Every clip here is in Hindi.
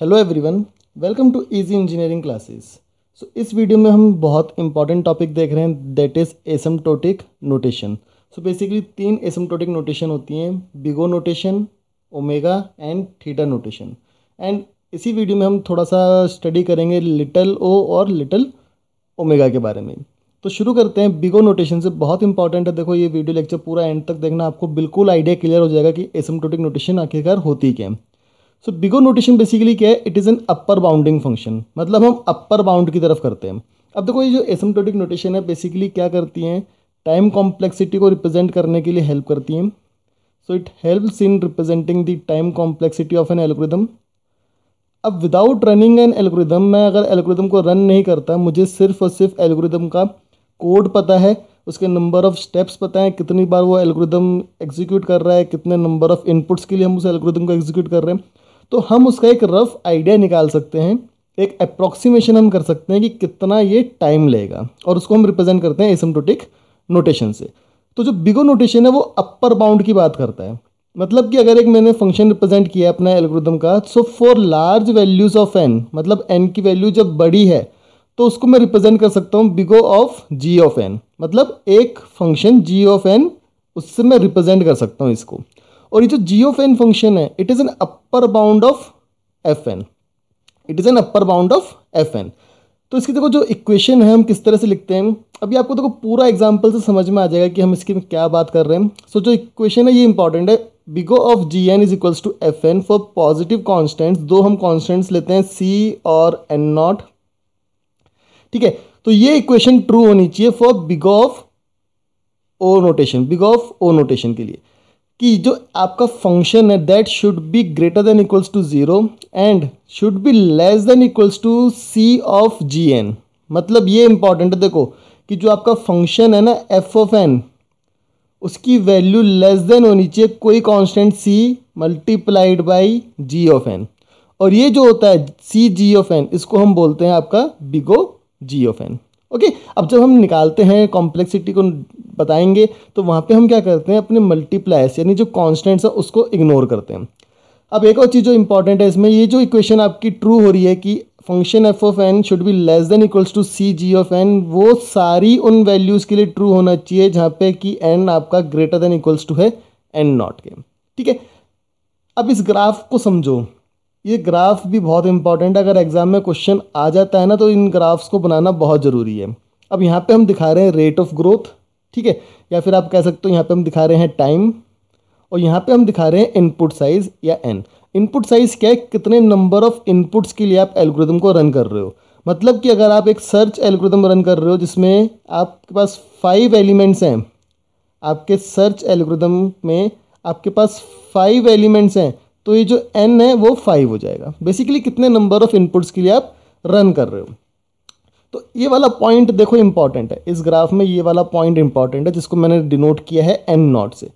hello everyone welcome to easy engineering classes so इस वीडियो में हम बहुत इंपॉर्टेंट टॉपिक देख रहे हैं that is asymptotic notation so basically तीन एसमटोटिक नोटेशन होती हैं big O notation omega and theta notation and इसी वीडियो में हम थोड़ा सा स्टडी करेंगे लिटल ओ और लिटल ओमेगा के बारे में तो शुरू करते हैं बिगो नोटेशन से बहुत इंपॉर्टेंट है देखो ये वीडियो लेक्चर पूरा एंड तक देखना आपको बिल्कुल आइडिया क्लियर हो जाएगा कि एसमटोटिक नोटेशन आखिरकार होती क्या है सो बिगो नोटेशन बेसिकली क्या है it is an upper bounding function मतलब हम अपर बाउंड की तरफ करते हैं अब देखो ये जो एसमटोटिक नोटेशन है बेसिकली क्या करती हैं टाइम कॉम्प्लेक्सिटी को रिप्रेजेंट करने के लिए हेल्प करती हैं so it helps in representing the time complexity of an algorithm अब विदाउट रनिंग एन एल्गोरिदम मैं अगर एल्गोरिदम को रन नहीं करता मुझे सिर्फ और सिर्फ एल्गोरिदम का कोड पता है उसके नंबर ऑफ स्टेप्स पता है कितनी बार वो एल्गोरिदम एग्जीक्यूट कर रहा है कितने नंबर ऑफ इनपुट्स के लिए हम उस एलग्रिदम को एग्जीक्यूट कर रहे हैं तो हम उसका एक रफ़ आइडिया निकाल सकते हैं एक अप्रॉक्सीमेशन हम कर सकते हैं कि कितना ये टाइम लेगा और उसको हम रिप्रेजेंट करते हैं एसमटोटिक नोटेशन से तो जो बिगो नोटेशन है वो अपर बाउंड की बात करता है मतलब कि अगर एक मैंने फंक्शन रिप्रेजेंट किया अपना एल्गोरिदम का so for large values of n मतलब एन की वैल्यू जब बड़ी है तो उसको मैं रिप्रेजेंट कर सकता हूँ big O of g of n मतलब एक फंक्शन जी ऑफ एन उससे मैं रिप्रेजेंट कर सकता हूँ इसको और ये जो जी ऑफ एन फंक्शन है it is an upper bound of f n it is an upper bound of f n तो इसकी देखो जो इक्वेशन है हम किस तरह से लिखते हैं अभी आपको देखो पूरा एग्जाम्पल से समझ में आ जाएगा कि हम इसकी में क्या बात कर रहे हैं सो so, जो इक्वेशन है ये इंपॉर्टेंट है big O of g n is equals to f n for positive constants दो हम कॉन्स्टेंट्स लेते हैं सी और एन नॉट ठीक है तो ये इक्वेशन ट्रू होनी चाहिए for big O of O notation big O of O notation के लिए कि जो आपका फंक्शन है that should be greater than equals to zero and should be less than equals to c of g n मतलब ये इंपॉर्टेंट है देखो कि जो आपका फंक्शन है ना एफ ऑफ एन उसकी वैल्यू लेस देन होनी चाहिए कोई constant c multiplied by g of n और ये जो होता है सी जी ऑफ एन इसको हम बोलते हैं आपका big O g of n okay अब जब हम निकालते हैं कॉम्प्लेक्सिटी को बताएंगे तो वहाँ पे हम क्या करते हैं अपने मल्टीप्लाइस यानी जो कॉन्स्टेंट्स है उसको इग्नोर करते हैं अब एक और चीज़ जो इंपॉर्टेंट है इसमें ये जो इक्वेशन आपकी ट्रू हो रही है कि function f of n should be less than equals to c g of n वो सारी उन वैल्यूज़ के लिए ट्रू होना चाहिए जहाँ पे कि एन आपका ग्रेटर देन इक्वल्स टू है एन नॉट के ठीक है अब इस ग्राफ को समझो ये ग्राफ भी बहुत इंपॉर्टेंट है अगर एग्ज़ाम में क्वेश्चन आ जाता है ना तो इन ग्राफ्स को बनाना बहुत ज़रूरी है अब यहाँ पे हम दिखा रहे हैं रेट ऑफ ग्रोथ ठीक है या फिर आप कह सकते हो यहाँ पे हम दिखा रहे हैं टाइम और यहाँ पे हम दिखा रहे हैं इनपुट साइज़ या एन इनपुट साइज़ क्या है कितने नंबर ऑफ़ इनपुट्स के लिए आप एल्गोरिदम को रन कर रहे हो मतलब कि अगर आप एक सर्च एल्गोरिदम रन कर रहे हो जिसमें आपके पास फाइव एलिमेंट्स हैं आपके सर्च एल्गोरिदम में आपके पास फाइव एलिमेंट्स हैं तो ये जो एन है वो फाइव हो जाएगा बेसिकली कितने नंबर ऑफ इनपुट्स के लिए आप रन कर रहे हो तो ये वाला पॉइंट देखो इंपॉर्टेंट है इस ग्राफ में ये वाला पॉइंट इंपॉर्टेंट है जिसको मैंने डिनोट किया है एन नॉट से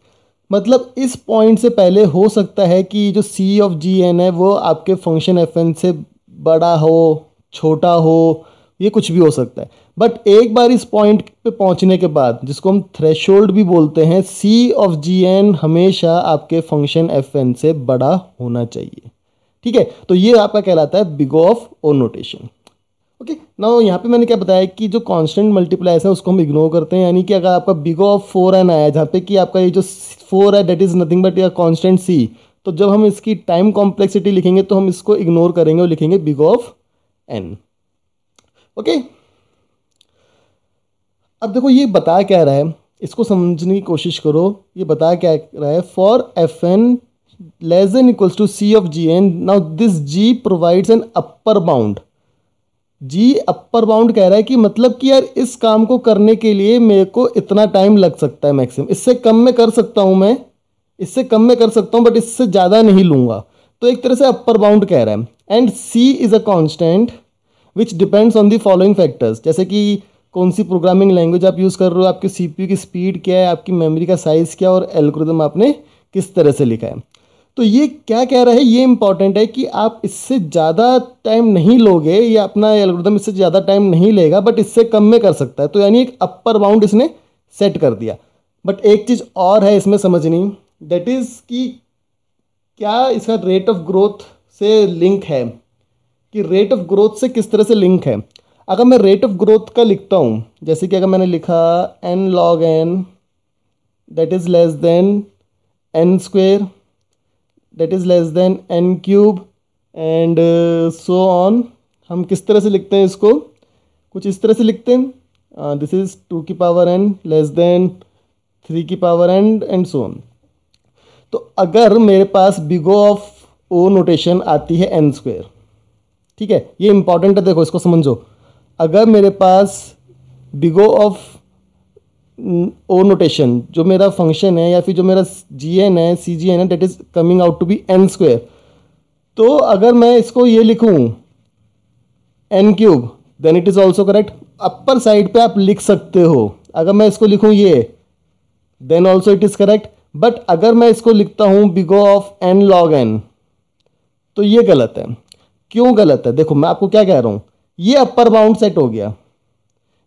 मतलब इस पॉइंट से पहले हो सकता है कि जो सी ऑफ जी एन है वो आपके फंक्शन एफ एन से बड़ा हो छोटा हो ये कुछ भी हो सकता है बट एक बार इस पॉइंट पे पहुंचने के बाद जिसको हम थ्रेश भी बोलते हैं सी ऑफ जी एन हमेशा आपके फंक्शन एफ एन से बड़ा होना चाहिए ठीक है तो ये आपका कहलाता है big of O notation okay ना यहाँ पे मैंने क्या बताया कि जो कांस्टेंट मल्टीप्लाइज है उसको हम इग्नोर करते हैं यानी कि अगर आपका बिग ऑफ फोर एन आया जहाँ पे कि आपका ये जो फोर है डेट इज़ नथिंग बट या कॉन्स्टेंट सी तो जब हम इसकी टाइम कॉम्प्लेक्सिटी लिखेंगे तो हम इसको इग्नोर करेंगे और लिखेंगे बिग ऑफ एन ओके अब देखो ये बताया क्या रहा है इसको समझने की कोशिश करो ये बताया क्या रहा है for f n less than equals to c of g n now this g provides an upper bound g upper bound कह रहा है कि मतलब कि यार इस काम को करने के लिए मेरे को इतना टाइम लग सकता है मैक्सिमम इससे कम में कर सकता हूँ मैं इससे कम में कर सकता हूँ बट इससे ज़्यादा नहीं लूँगा तो एक तरह से अपर बाउंड कह रहा है and c is a constant which depends on the following factors जैसे कि कौन सी प्रोग्रामिंग लैंग्वेज आप यूज़ कर रहे हो आपकी सी की स्पीड क्या है आपकी मेमोरी का साइज़ क्या और एल्गोरिदम आपने किस तरह से लिखा है तो ये क्या कह रहा है ये इंपॉर्टेंट है कि आप इससे ज़्यादा टाइम नहीं लोगे या अपना एल्गोरिदम इससे ज़्यादा टाइम नहीं लेगा बट इससे कम में कर सकता है तो यानी एक अपर बाउंड इसने सेट कर दिया बट एक चीज़ और है इसमें समझनी दैट इज़ कि क्या इसका रेट ऑफ ग्रोथ से लिंक है कि रेट ऑफ ग्रोथ से किस तरह से लिंक है अगर मैं रेट ऑफ ग्रोथ का लिखता हूँ जैसे कि अगर मैंने लिखा n log n that is less than n square that is less than n cube and so on हम किस तरह से लिखते हैं इसको कुछ इस तरह से लिखते हैं दिस इज़ टू की power n less than three की power n and so on तो अगर मेरे पास बिगो ऑफ ओ नोटेशन आती है एन स्क्वेयर ठीक है ये इंपॉर्टेंट है देखो इसको समझो अगर मेरे पास बिगो ऑफ ओ नोटेशन जो मेरा फंक्शन है या फिर जो मेरा जी एन है सी जी एन है that is coming out to be n square तो अगर मैं इसको ये लिखूँ n cube then it is also correct upper side पे आप लिख सकते हो अगर मैं इसको लिखूँ ये then also it is correct but अगर मैं इसको लिखता हूँ big O of n log n तो ये गलत है क्यों गलत है देखो मैं आपको क्या कह रहा हूँ ये अपर बाउंड सेट हो गया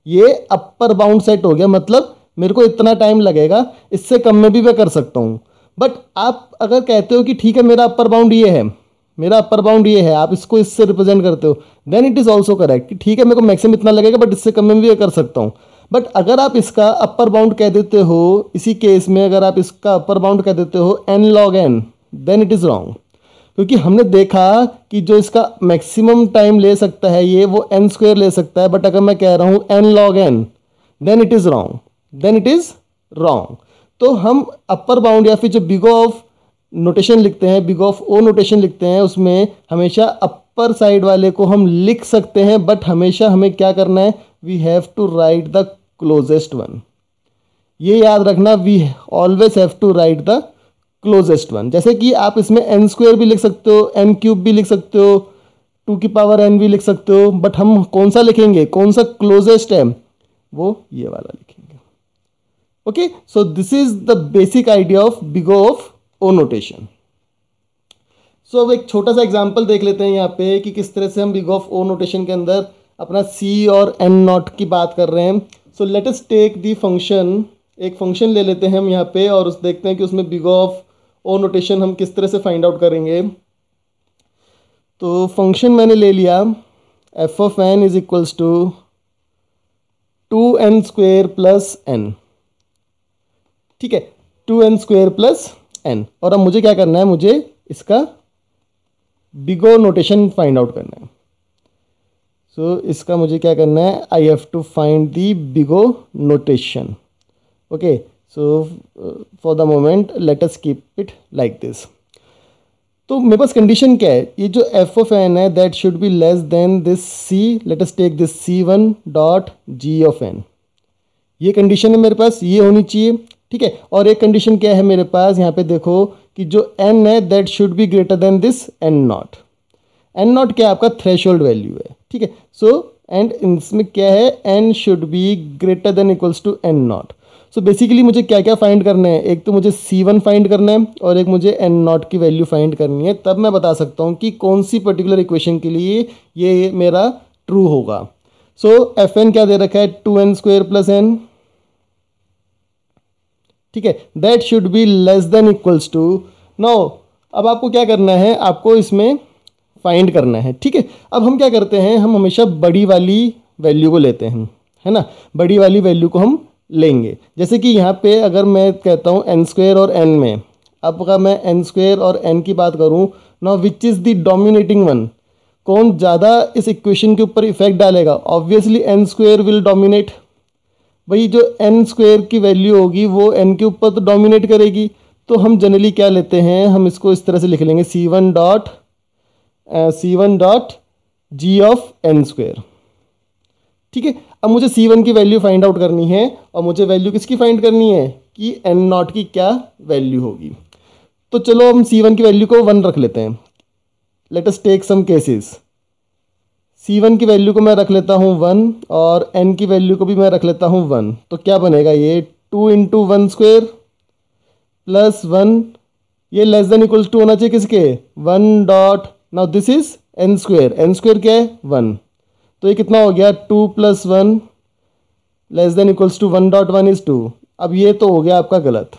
ये अपर बाउंड सेट हो गया मतलब मेरे को इतना टाइम लगेगा इससे कम में भी मैं कर सकता हूँ बट आप अगर कहते हो कि ठीक है मेरा अपर बाउंड ये है मेरा अपर बाउंड ये है आप इसको इससे रिप्रेजेंट करते हो then it is also correct कि ठीक है मेरे को मैक्सिमम इतना लगेगा बट इससे कम में भी मैं कर सकता हूँ बट अगर आप इसका अपर बाउंड कह देते हो इसी केस में अगर आप इसका अपर बाउंड कह देते हो n log n then it is wrong क्योंकि हमने देखा कि जो इसका मैक्सिमम टाइम ले सकता है ये वो एन स्क्वेयर ले सकता है बट अगर मैं कह रहा हूँ n log n then it is wrong then it is wrong तो हम अपर बाउंड या फिर जो बिगो ऑफ नोटेशन लिखते हैं बिग ऑफ ओ नोटेशन लिखते हैं उसमें हमेशा अपर साइड वाले को हम लिख सकते हैं बट हमेशा हमें क्या करना है we have to write the closest one ये याद रखना we always have to write the closest one जैसे कि आप इसमें एन स्क्वेयर भी लिख सकते हो एन क्यूब भी लिख सकते हो टू की पावर एन भी लिख सकते हो बट हम कौन सा लिखेंगे कौन सा क्लोजेस्ट है वो ये वाला लिखेंगे okay so this is the basic idea of big O of O notation सो अब एक छोटा सा एग्जाम्पल देख लेते हैं यहाँ पे कि किस तरह से हम बिग ऑफ ओ नोटेशन के अंदर अपना सी और एन नॉट की बात कर रहे हैं so let us take the function एक फंक्शन ले लेते हैं हम यहाँ पे और उस देखते हैं कि उसमें बिग ऑफ और नोटेशन हम किस तरह से फाइंड आउट करेंगे तो फंक्शन मैंने ले लिया f of n is equals to two n square plus n ठीक है two n square plus n और अब मुझे क्या करना है मुझे इसका बिगो नोटेशन फाइंड आउट करना है सो so, इसका मुझे क्या करना है I have to find the big O notation okay so for the moment let us keep it like this तो मेरे पास कंडीशन क्या है ये जो एफ ऑफ एन है that should be less than this c let us take this c one dot g of n ये कंडीशन है मेरे पास ये होनी चाहिए ठीक है और एक कंडीशन क्या है मेरे पास यहाँ पे देखो कि जो एन है that should be greater than this n not n not क्या आपका थ्रेश वैल्यू है ठीक है सो एंड इसमें क्या है n should be greater than equals to n not so so basically मुझे क्या क्या फाइंड करना है एक तो मुझे सी वन फाइंड करना है और एक मुझे एन नॉट की वैल्यू फाइंड करनी है तब मैं बता सकता हूँ कि कौन सी पर्टिकुलर इक्वेशन के लिए ये मेरा ट्रू होगा सो एफ एन क्या दे रखा है two n square plus n ठीक है that should be less than equals to no अब आपको क्या करना है आपको इसमें फाइंड करना है ठीक है अब हम क्या करते हैं हम हमेशा बड़ी वाली वैल्यू को लेते हैं है ना बड़ी वाली वैल्यू को हम लेंगे जैसे कि यहाँ पे अगर मैं कहता हूँ एन स्क्वेयर और एन में अब अगर मैं एन स्क्वेयर और एन की बात करूँ ना which is the dominating one कौन ज़्यादा इस इक्वेशन के ऊपर इफेक्ट डालेगा obviously n square will dominate भाई जो एन स्क्वेयर की वैल्यू होगी वो एन के ऊपर तो डोमिनेट करेगी तो हम जनरली क्या लेते हैं हम इसको इस तरह से लिख लेंगे c one dot c one dot g of n square ठीक है अब मुझे सी वन की वैल्यू फाइंड आउट करनी है और मुझे वैल्यू किसकी फाइंड करनी है कि एन नॉट की क्या वैल्यू होगी तो चलो हम सी वन की वैल्यू को वन रख लेते हैं let us take some cases c one की वैल्यू को मैं रख लेता हूँ वन और एन की वैल्यू को भी मैं रख लेता हूँ वन तो क्या बनेगा ये two into one square plus one ये लेस देन इक्वल्स टू होना चाहिए किसके one dot now this is n square n square क्या है वन तो ये कितना हो गया two plus one less than equals to one dot one is two अब ये तो हो गया आपका गलत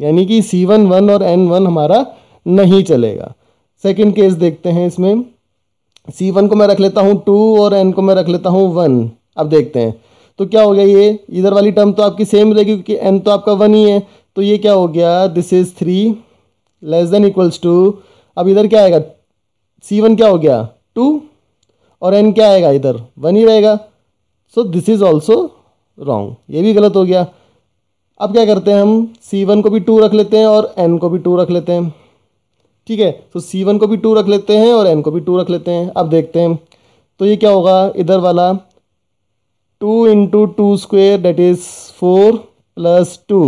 यानी कि सी वन वन और एन वन हमारा नहीं चलेगा सेकेंड केस देखते हैं इसमें सी वन को मैं रख लेता हूँ टू और एन को मैं रख लेता हूँ वन अब देखते हैं तो क्या हो गया ये इधर वाली टर्म तो आपकी सेम रहेगी क्योंकि एन तो आपका वन ही है तो ये क्या हो गया this is three less than equals to अब इधर क्या आएगा सी वन क्या हो गया टू और एन क्या आएगा इधर वन ही रहेगा so this is also wrong ये भी गलत हो गया अब क्या करते हैं हम सी वन को भी टू रख लेते हैं और एन को भी टू रख लेते हैं ठीक है तो सी वन को भी टू रख लेते हैं और एन को भी टू रख लेते हैं अब देखते हैं तो ये क्या होगा इधर वाला two into two square that is four plus two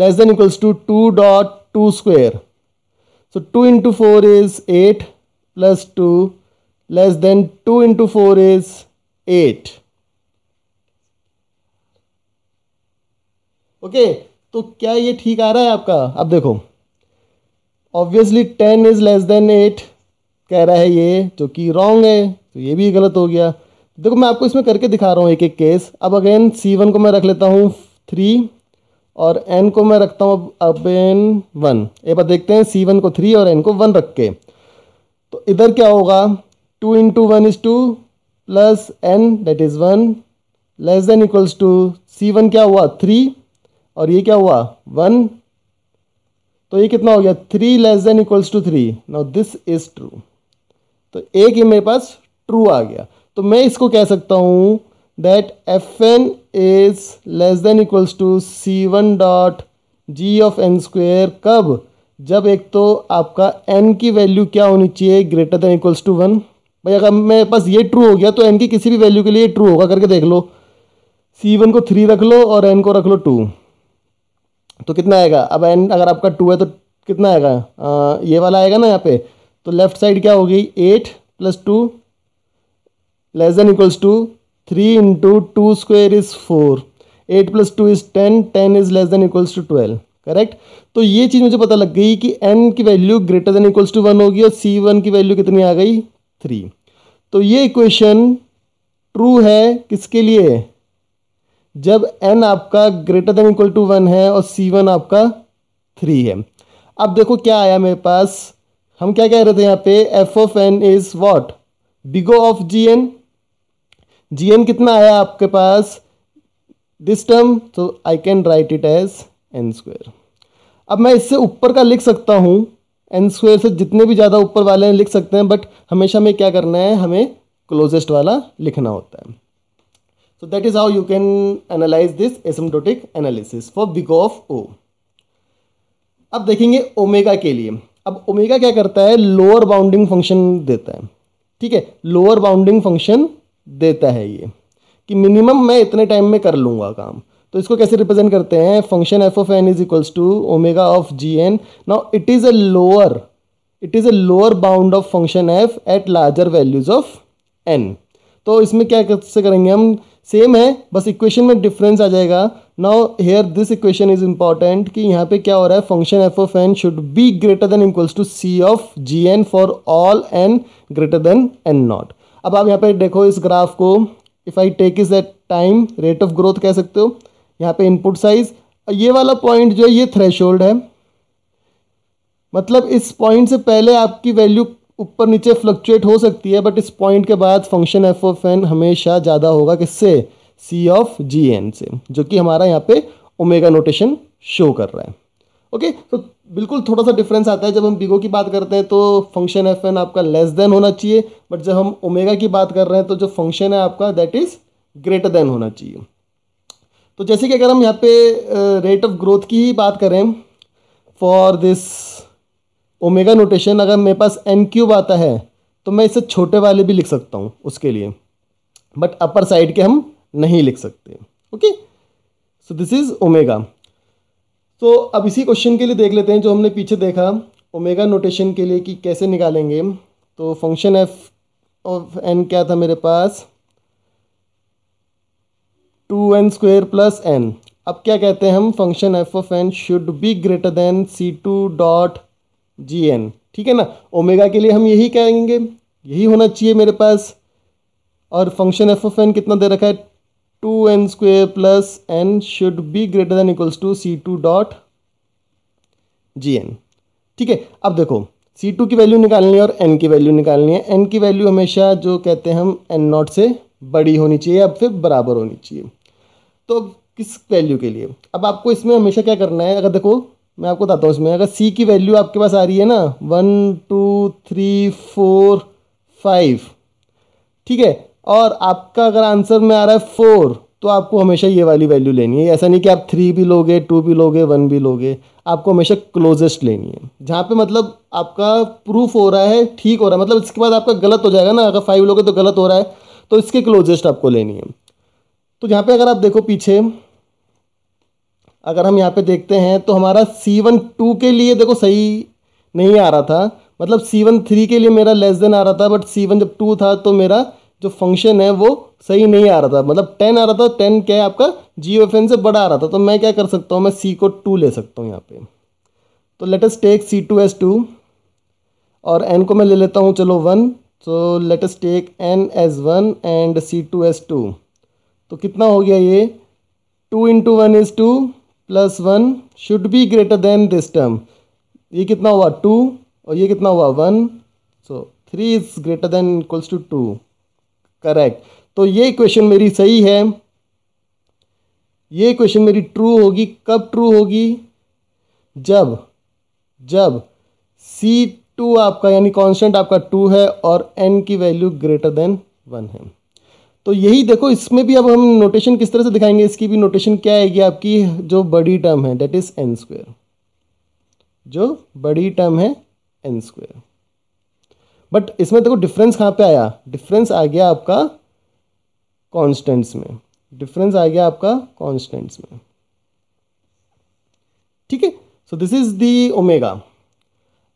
less than equals to two dot two square so two into four is eight plus two less than 2 into 4 is 8 okay okay, तो क्या ये ठीक आ रहा है आपका अब देखो obviously ten is less than eight कह रहा है ये जो कि रॉन्ग है तो ये भी गलत हो गया देखो मैं आपको इसमें करके दिखा रहा हूँ एक एक केस अब अगेन सी वन को मैं रख लेता हूँ थ्री और एन को मैं रखता हूँ अब अगेन वन एक बार देखते हैं सी वन को थ्री और एन को वन रख के तो इधर क्या होगा two into one is two plus n that is one less than equals to c one क्या हुआ थ्री और ये क्या हुआ वन तो ये कितना हो गया three less than equals to three now this is true तो एक ही मेरे पास ट्रू आ गया तो मैं इसको कह सकता हूँ that f n is less than equals to c one dot g of n square कब जब एक तो आपका एन की वैल्यू क्या होनी चाहिए greater than equals to one भाई अगर मेरे पास ये ट्रू हो गया तो एन की किसी भी वैल्यू के लिए ट्रू होगा करके देख लो सी वन को थ्री रख लो और एन को रख लो टू तो कितना आएगा अब एन अगर आपका टू है तो कितना आएगा आ, ये वाला आएगा ना यहाँ पे तो लेफ्ट साइड क्या होगी eight plus two less than equals to three into two square is four eight plus two is ten ten is less than equals to twelve correct तो ये चीज़ मुझे पता लग गई कि एन की value greater than equals to one होगी और सी वन की वैल्यू कितनी आ गई थ्री तो ये इक्वेशन ट्रू है किसके लिए जब एन आपका greater than equal to one है और सी वन आपका थ्री है अब देखो क्या आया मेरे पास हम क्या कह रहे थे यहाँ पे f of n is what big O of g n g n कितना आया आपके पास दिस टर्म तो I can write it as n square अब मैं इससे ऊपर का लिख सकता हूँ एन स्क्वेयर से जितने भी ज़्यादा ऊपर वाले हैं लिख सकते हैं बट हमेशा हमें क्या करना है हमें क्लोजेस्ट वाला लिखना होता है so that is how you can analyse this asymptotic analysis for big of O अब देखेंगे ओमेगा के लिए अब ओमेगा क्या करता है लोअर बाउंडिंग फंक्शन देता है ठीक है लोअर बाउंडिंग फंक्शन देता है ये कि मिनिमम मैं इतने टाइम में कर लूँगा काम तो इसको कैसे रिप्रेजेंट करते हैं function f of n is equals to omega of g n now it is a lower it is a lower bound of function f at larger values of n तो इसमें क्या कैसे करेंगे हम सेम है बस इक्वेशन में डिफरेंस आ जाएगा now here this equation is important कि यहाँ पे क्या हो रहा है function f of n should be greater than equals to c of g n for all n greater than n not अब आप यहाँ पे देखो इस ग्राफ को if I take is at time rate of growth कह सकते हो यहाँ पे इनपुट साइज़ ये वाला पॉइंट जो है ये थ्रेश है मतलब इस पॉइंट से पहले आपकी वैल्यू ऊपर नीचे फ्लक्चुएट हो सकती है बट इस पॉइंट के बाद फंक्शन एफ ऑफ एन हमेशा ज़्यादा होगा किससे सी ऑफ जी एन से जो कि हमारा यहाँ पे ओमेगा नोटेशन शो कर रहा है ओके तो बिल्कुल थोड़ा सा डिफरेंस आता है जब हम बिगो की बात करते हैं तो फंक्शन एफ एन आपका लेस देन होना चाहिए बट जब हम ओमेगा की बात कर रहे हैं तो जो फंक्शन है आपका दैट इज़ ग्रेटर देन होना चाहिए तो जैसे कि अगर हम यहाँ पे रेट ऑफ ग्रोथ की ही बात करें फॉर दिस ओमेगा नोटेशन अगर मेरे पास एन क्यूब आता है तो मैं इसे छोटे वाले भी लिख सकता हूँ उसके लिए बट अपर साइड के हम नहीं लिख सकते okay so this is omega तो अब इसी क्वेश्चन के लिए देख लेते हैं जो हमने पीछे देखा ओमेगा नोटेशन के लिए कि कैसे निकालेंगे तो फंक्शन एफ ऑफ एन क्या था मेरे पास two n square plus n अब क्या कहते हैं हम function f of n should be greater than c two dot g n ठीक है ना ओमेगा के लिए हम यही कहेंगे यही होना चाहिए मेरे पास और फंक्शन एफ ऑफ एन कितना दे रखा है two n square plus n should be greater than equals to c two dot g n ठीक है अब देखो सी टू की वैल्यू निकालनी है और एन की वैल्यू निकालनी है एन की वैल्यू हमेशा जो कहते हैं हम एन नॉट से बड़ी होनी चाहिए या फिर बराबर होनी चाहिए तो किस वैल्यू के लिए अब आपको इसमें हमेशा क्या करना है अगर देखो मैं आपको बताता हूँ इसमें अगर सी की वैल्यू आपके पास आ रही है ना one two three four five ठीक है और आपका अगर आंसर में आ रहा है फोर तो आपको हमेशा ये वाली वैल्यू लेनी है ऐसा नहीं कि आप थ्री भी लोगे टू भी लोगे वन भी लोगे आपको हमेशा क्लोजेस्ट लेनी है जहाँ पे मतलब आपका प्रूफ हो रहा है ठीक हो रहा है मतलब इसके बाद आपका गलत हो जाएगा ना अगर फाइव लोगे तो गलत हो रहा है तो इसके क्लोजेस्ट आपको लेनी है तो यहाँ पे अगर आप देखो पीछे अगर हम यहाँ पे देखते हैं तो हमारा सी वन टू के लिए देखो सही नहीं आ रहा था मतलब सी वन थ्री के लिए मेरा लेस देन आ रहा था बट सी वन जब टू था तो मेरा जो फंक्शन है वो सही नहीं आ रहा था मतलब टेन आ रहा था टेन क्या है आपका जी एफ एन से बड़ा आ रहा था तो मैं क्या कर सकता हूँ मैं सी को टू ले सकता हूँ यहाँ पे तो let us take c two as two और एन को मैं ले लेता हूँ चलो one so let us take n as one and c two as two तो कितना हो गया ये two into one is two plus one should be greater than this term ये कितना हुआ टू और ये कितना हुआ one so three is greater than equals to two correct तो ये क्वेश्चन मेरी सही है ये क्वेश्चन मेरी ट्रू होगी कब ट्रू होगी जब जब सी टू आपका यानी कांस्टेंट आपका टू है और एन की वैल्यू ग्रेटर देन वन है तो यही देखो इसमें भी अब हम नोटेशन किस तरह से दिखाएंगे इसकी भी नोटेशन क्या आएगी आपकी जो बड़ी टर्म है दैट इज एन स्क्वेयर जो बड़ी टर्म है एन स्क्वेयर बट इसमें देखो डिफरेंस कहाँ पे आया डिफरेंस आ गया आपका कॉन्स्टेंट्स में डिफरेंस आ गया आपका कॉन्स्टेंट्स में ठीक है so this is the omega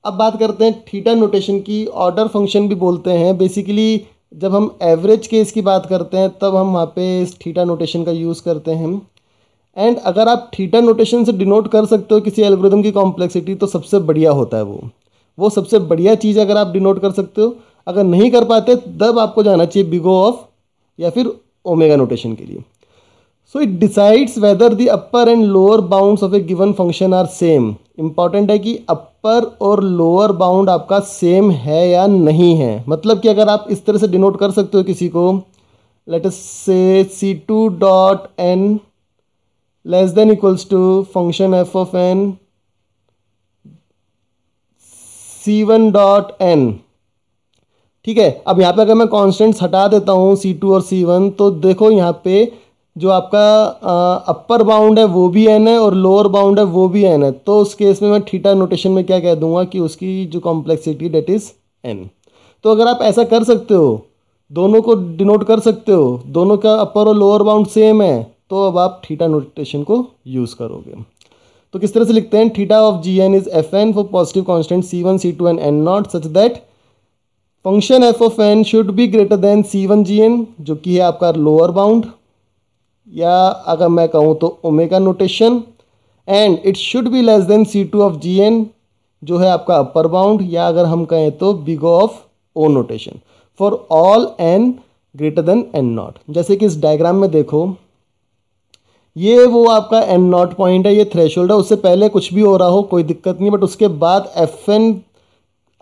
अब बात करते हैं थीटा नोटेशन की ऑर्डर फंक्शन भी बोलते हैं बेसिकली जब हम एवरेज केस की बात करते हैं तब हम वहाँ पे इस थीटा नोटेशन का यूज़ करते हैं एंड अगर आप थीटा नोटेशन से डिनोट कर सकते हो किसी एल्ब्रिदम की कॉम्प्लेक्सिटी तो सबसे बढ़िया होता है वो वो सबसे बढ़िया चीज़ अगर आप डिनोट कर सकते हो अगर नहीं कर पाते तब आपको जाना चाहिए बिगो ऑफ या फिर ओमेगा नोटेशन के लिए so it decides whether the upper and lower bounds of a given function are same important है कि अपर और लोअर बाउंड आपका सेम है या नहीं है मतलब कि अगर आप इस तरह से डिनोट कर सकते हो किसी को let say c two dot n less than equals to function f of n c one dot n ठीक है अब यहाँ पे अगर मैं कॉन्स्टेंट्स हटा देता हूँ सी टू और सी वन तो देखो यहाँ पे जो आपका अपर बाउंड है वो भी एन है और लोअर बाउंड है वो भी एन है तो उस केस में मैं थीटा नोटेशन में क्या कह दूंगा कि उसकी जो कॉम्प्लेक्सिटी डेट इज़ एन तो अगर आप ऐसा कर सकते हो दोनों को डिनोट कर सकते हो दोनों का अपर और लोअर बाउंड सेम है तो अब आप थीटा नोटेशन को यूज़ करोगे तो किस तरह से लिखते हैं theta of g n is f n for positive constant c one c two n n not such that function f of n should be greater than c one g n जो कि है आपका लोअर बाउंड या अगर मैं कहूँ तो omega notation and it should be less than c two of g n जो है आपका अपर बाउंड या अगर हम कहें तो big of O notation for all n greater than n not जैसे कि इस डायग्राम में देखो ये वो आपका एन नॉट पॉइंट है ये थ्रेश है उससे पहले कुछ भी हो रहा हो कोई दिक्कत नहीं बट उसके बाद एफ एन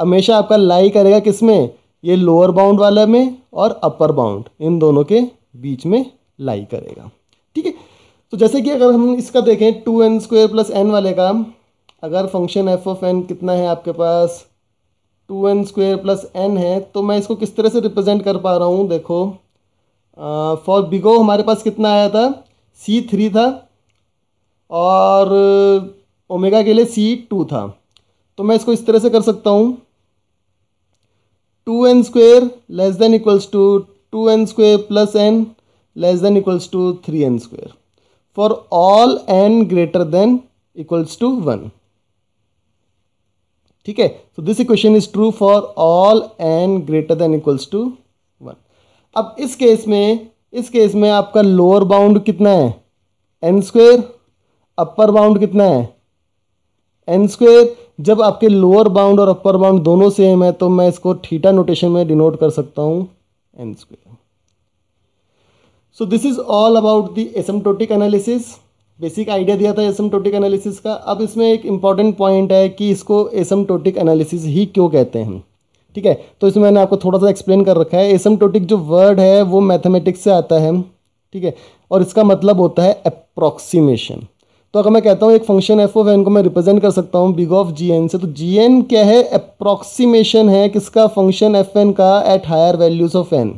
हमेशा आपका लाई करेगा किस में ये लोअर बाउंड वाले में और अपर बाउंड इन दोनों के बीच में लाई करेगा ठीक है तो जैसे कि अगर हम इसका देखें two n square plus n वाले का अगर फंक्शन एफ ऑफ एन कितना है आपके पास two n square plus n है तो मैं इसको किस तरह से रिप्रेजेंट कर पा रहा हूँ देखो फॉर बिगो हमारे पास कितना आया था सी थ्री था और ओमेगा के लिए सी टू था तो मैं इसको इस तरह से कर सकता हूँ two n square less than equals to two n square plus n less than equals to three n square for all n greater than equals to one ठीक है so this equation is true for all n greater than equals to one अब इस केस में इस केस में आपका लोअर बाउंड कितना है एन स्क्वेयर अपर बाउंड कितना है एन स्क्वेयर जब आपके लोअर बाउंड और अपर बाउंड दोनों सेम है तो मैं इसको थीटा नोटेशन में डिनोट कर सकता हूँ n square so this is all about the asymptotic analysis basic idea दिया था एसमटोटिक एनालिसिस का अब इसमें एक इंपॉर्टेंट पॉइंट है कि इसको एसमटोटिक एनालिसिस ही क्यों कहते हैं ठीक है तो इसमें मैंने आपको थोड़ा सा एक्सप्लेन कर रखा है एसमटोटिक जो वर्ड है वो मैथमेटिक्स से आता है ठीक है और इसका मतलब होता है अप्रॉक्सीमेशन तो अगर मैं कहता हूँ एक फंक्शन एफ ऑफ एन को मैं रिप्रेजेंट कर सकता हूँ बिग ऑफ जी एन से तो जी एन क्या है अप्रॉक्सीमेशन है किसका फंक्शन एफ एन का at higher values of n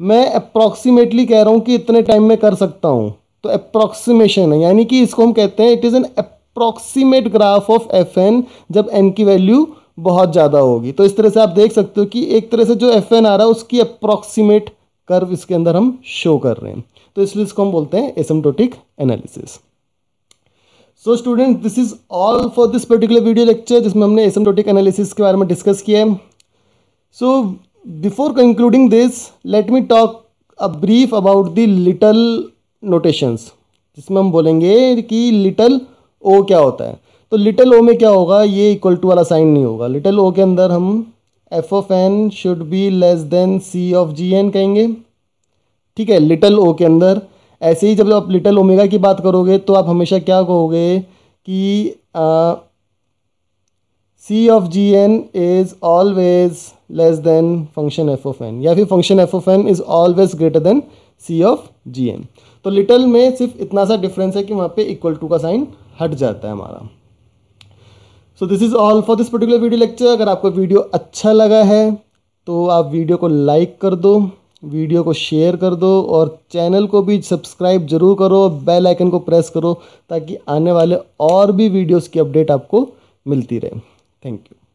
मैं अप्रॉक्सीमेटली कह रहा हूँ कि इतने टाइम में कर सकता हूँ तो अप्रॉक्सीमेशन है यानी कि इसको हम कहते हैं it is an approximate graph of f n जब एन की वैल्यू बहुत ज़्यादा होगी तो इस तरह से आप देख सकते हो कि एक तरह से जो एफ एन आ रहा है उसकी अप्रॉक्सीमेट कर्व इसके अंदर हम शो कर रहे हैं तो इसलिए इसको हम बोलते हैं asymptotic analysis so student this is all for this particular video lecture जिसमें हमने एसमटोटिक एनालिसिस के बारे में डिस्कस किया है सो so, before concluding this let me talk a brief about the little notations जिसमें हम बोलेंगे कि लिटल ओ क्या होता है तो लिटल ओ में क्या होगा ये इक्वल टू वाला साइन नहीं होगा लिटल ओ के अंदर हम f of n should be less than c of g n कहेंगे ठीक है लिटल ओ के अंदर ऐसे ही जब आप लिटल ओमेगा की बात करोगे तो आप हमेशा क्या कहोगे कि c of g n is always less than function f of n या फिर function f of n is always greater than c of g n तो लिटल में सिर्फ इतना सा डिफरेंस है कि वहाँ पे इक्वल टू का साइन हट जाता है हमारा so this is all for this particular video lecture अगर आपको वीडियो अच्छा लगा है तो आप वीडियो को लाइक कर दो वीडियो को शेयर कर दो और चैनल को भी सब्सक्राइब जरूर करो बेल आइकन को प्रेस करो ताकि आने वाले और भी वीडियोस की अपडेट आपको मिलती रहे थैंक यू